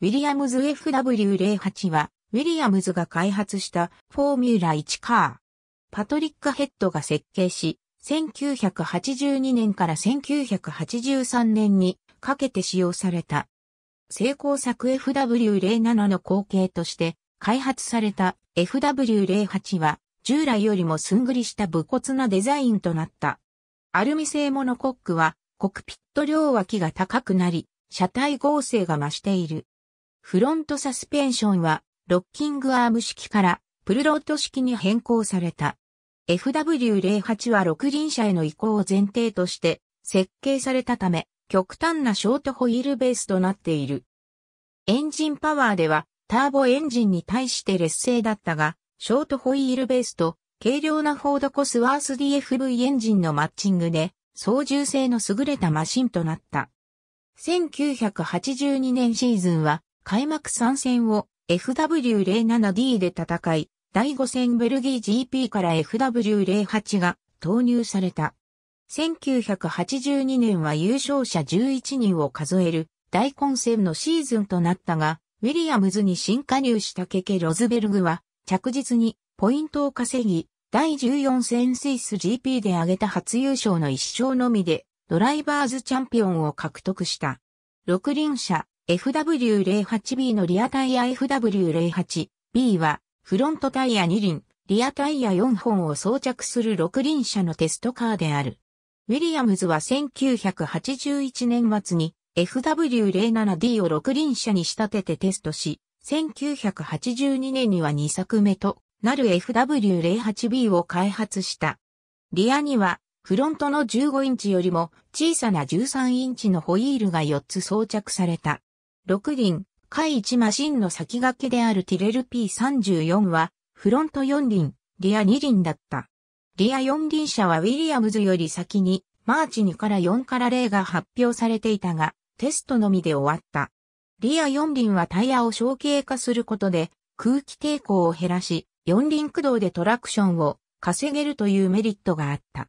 ウィリアムズ FW08 は、ウィリアムズが開発したフォーミュラ1カー。パトリック・ヘッドが設計し、1982年から1983年にかけて使用された。成功作 FW07 の後継として開発された FW08 は従来よりもすんぐりした武骨なデザインとなった。アルミ製モノコックはコックピット両脇が高くなり、車体合成が増している。フロントサスペンションは、ロッキングアーム式からプルロート式に変更された。FW08 は6輪車への移行を前提として設計されたため、極端なショートホイールベースとなっている。エンジンパワーではターボエンジンに対して劣勢だったが、ショートホイールベースと軽量なフォードコスワース DFV エンジンのマッチングで操縦性の優れたマシンとなった。1982年シーズンは開幕3戦を FW07D で戦い、第5戦ベルギー GP から FW08 が投入された。1982年は優勝者11人を数える大混戦のシーズンとなったが、ウィリアムズに新加入したケケ・ロズベルグは着実にポイントを稼ぎ、第14戦スイス GP で挙げた初優勝の1勝のみでドライバーズチャンピオンを獲得した。6輪車、FW08B のリアタイヤ FW08B は、フロントタイヤ2輪、リアタイヤ4本を装着する6輪車のテストカーである。ウィリアムズは1981年末に FW07D を6輪車に仕立ててテストし、1982年には2作目となる FW08B を開発した。リアには、フロントの15インチよりも小さな13インチのホイールが4つ装着された。6輪、下1マシンの先駆けであるティレル P34 は、フロント4輪、リア2輪だった。リア4輪車はウィリアムズより先に、マーチ2から4から0が発表されていたが、テストのみで終わった。リア4輪はタイヤを小径化することで、空気抵抗を減らし、4輪駆動でトラクションを稼げるというメリットがあった。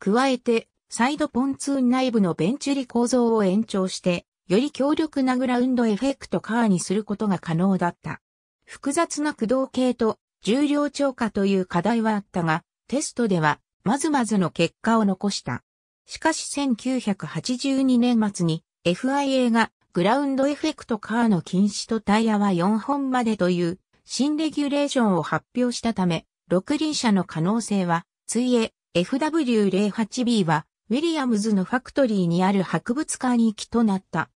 加えて、サイドポンツーン内部のベンチュリ構造を延長して、より強力なグラウンドエフェクトカーにすることが可能だった。複雑な駆動系と重量超過という課題はあったが、テストではまずまずの結果を残した。しかし1982年末に FIA がグラウンドエフェクトカーの禁止とタイヤは4本までという新レギュレーションを発表したため、6輪車の可能性は、ついえ FW08B はウィリアムズのファクトリーにある博物館行きとなった。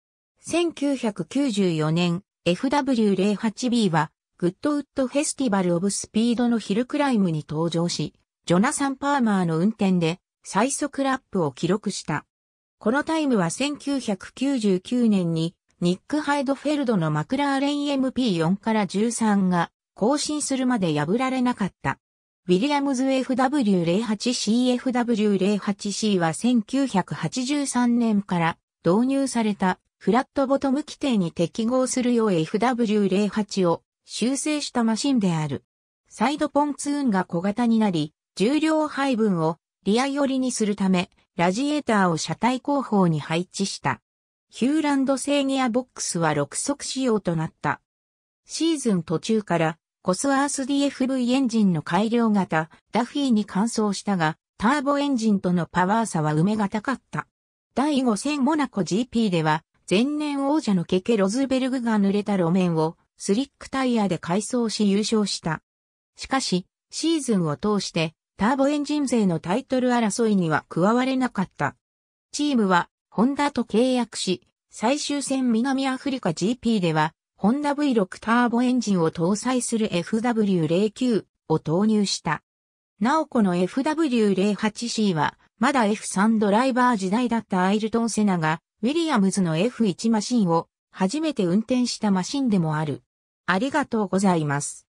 1994年 FW08B はグッドウッドフェスティバルオブスピードのヒルクライムに登場し、ジョナサン・パーマーの運転で最速ラップを記録した。このタイムは1999年にニック・ハイドフェルドのマクラーレン MP4 から13が更新するまで破られなかった。ウィリアムズ FW08CFW08C は1983年から導入されたフラットボトム規定に適合するよう FW08 を修正したマシンである。サイドポンツーンが小型になり、重量配分をリア寄りにするため、ラジエーターを車体後方に配置した。ヒューランド製ギアボックスは6速仕様となった。シーズン途中からコスアース DFV エンジンの改良型ダフィーに換装したが、ターボエンジンとのパワー差は埋めがたかった。第5000モナコ GP では前年王者のケケ・ロズベルグが濡れた路面をスリックタイヤで改装し優勝した。しかし、シーズンを通してターボエンジン勢のタイトル争いには加われなかった。チームはホンダと契約し、最終戦南アフリカ GP では、ホンダ V6 ターボエンジンを搭載する FW09 を投入した。なおこの FW08C は、まだ F3 ドライバー時代だったアイルトン・セナが、ウィリアムズの F1 マシンを初めて運転したマシンでもある。ありがとうございます。